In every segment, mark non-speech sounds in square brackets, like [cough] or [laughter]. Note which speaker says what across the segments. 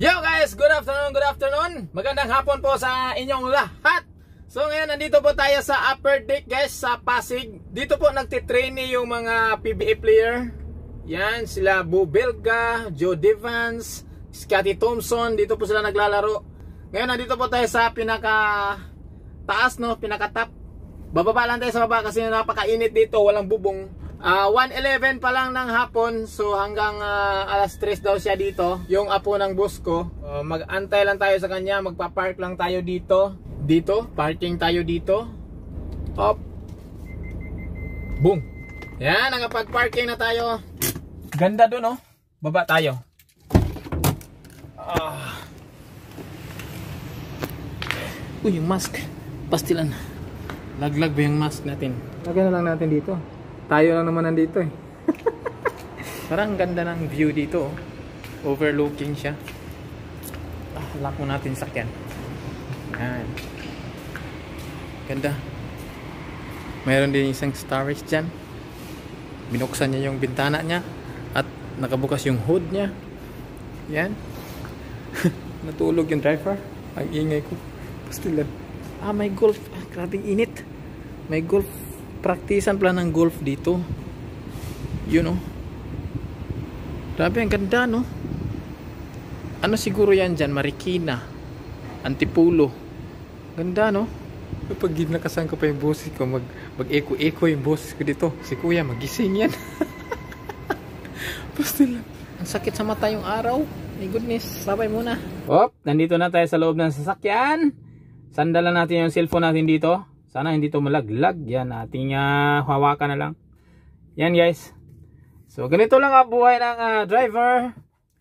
Speaker 1: Yo guys, good afternoon, good afternoon. Magandang hapon po sa inyong lahat. So ngayon nandito po tayo sa upper deck guys sa Pasig. Dito po nagtitrainee yung mga PBA player. Yan sila Bo Belga, Joe Devans, Scotty Thompson. Dito po sila naglalaro. Ngayon nandito po tayo sa pinaka taas no, pinaka top. Bababa lang tayo sa baba kasi napakainit dito, walang bubong. Uh, ah, 1.11 pa lang ng hapon so hanggang uh, alas 3 daw siya dito yung apo ng boss ko uh, mag-antay lang tayo sa kanya magpa-park lang tayo dito dito parking tayo dito up boom yan nakapag-parking na tayo ganda doon oh baba tayo ah. uy yung mask pastilan laglag ba yung mask natin lagyan na lang natin dito tayo lang naman nandito eh. Parang [laughs] ganda ng view dito. Oh. Overlooking siya. Ah, lock mo natin sakyan. Yan. Ganda. Mayroon din isang storage dyan. Binuksan niya yung bintana niya. At nakabukas yung hood niya. Yan. [laughs] Natulog yung driver. Ang ingay ko. Pastilan. Ah, may golf. Ah, grabing init. May golf praktisan pala ng golf dito you know grabe ang ganda no ano siguro yan dyan Marikina Antipolo ganda no pag ginakasan ko pa yung boses ko mag, mag echo echo yung boses ko dito si kuya magising yan basta lang ang sakit sa mata yung araw my goodness sabay muna op nandito na tayo sa loob ng sasakyan sandalan natin yung cellphone natin dito sana hindi to malaglag. Yan, ating uh, hawakan na lang. Yan guys. So ganito lang ang buhay ng uh, driver.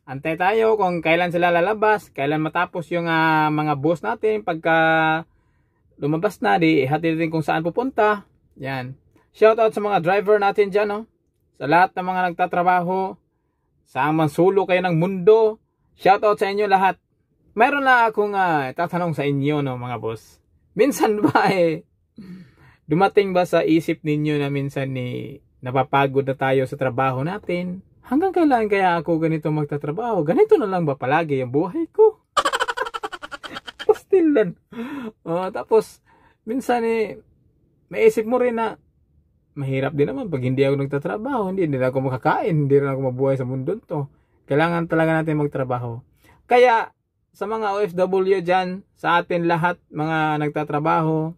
Speaker 1: Antay tayo kung kailan sila lalabas, kailan matapos yung uh, mga boss natin pagka lumabas na, di ihatid din kung saan pupunta. Yan. Shout out sa mga driver natin diyan, no. Oh. Sa lahat ng mga nagtatrabaho, sa man sulo kayo ng mundo, shout out sa inyo lahat. Meron na akong uh, tatanong sa inyo, no, mga boss. Minsan ba eh, Dumating ba sa isip ninyo na minsan ni napapagod na tayo sa trabaho natin? Hanggang kailan kaya ako ganito magtatrabaho? Ganito na lang ba palagi ang buhay ko? [laughs] Pastil lang. Uh, tapos, minsan eh, maisip mo rin na mahirap din naman pag hindi ako nagtatrabaho, hindi, hindi ako makakain, hindi rin ako mabuhay sa mundo to. Kailangan talaga natin magtrabaho. Kaya, sa mga OFW dyan, sa atin lahat, mga nagtatrabaho,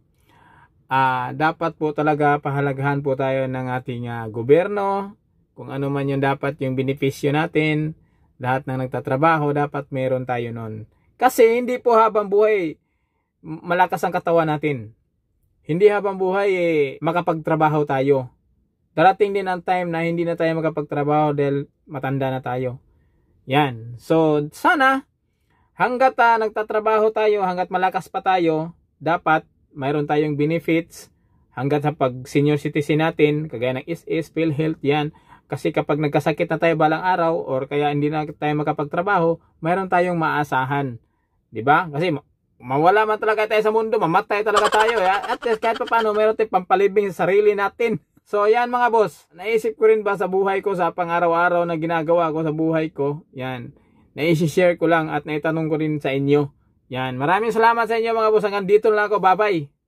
Speaker 1: uh, dapat po talaga pahalagahan po tayo ng ating uh, gobyerno. Kung ano man yung dapat yung benepisyo natin, lahat ng nagtatrabaho, dapat meron tayo nun. Kasi hindi po habang buhay, malakas ang katawan natin. Hindi habang buhay, eh, makapagtrabaho tayo. Darating din ang time na hindi na tayo makapagtrabaho dahil matanda na tayo. Yan. So, sana, hanggat uh, nagtatrabaho tayo, hanggat malakas pa tayo, dapat mayroon tayong benefits hanggang sa pag senior citizen natin, kagaya ng SS, PhilHealth, yan. Kasi kapag nagkasakit na tayo balang araw or kaya hindi na tayo makapagtrabaho, mayroon tayong maasahan. 'Di ba? Kasi mawala man talaga tayo sa mundo, mamatay talaga tayo. Ya? At least kahit pa paano, mayroon tayong pampalibing sa sarili natin. So yan mga boss, naisip ko rin ba sa buhay ko, sa pang-araw-araw na ginagawa ko sa buhay ko, yan. Naisi-share ko lang at naitanong ko rin sa inyo yan. Maraming salamat sa inyo mga boss. dito lang ako. Bye-bye.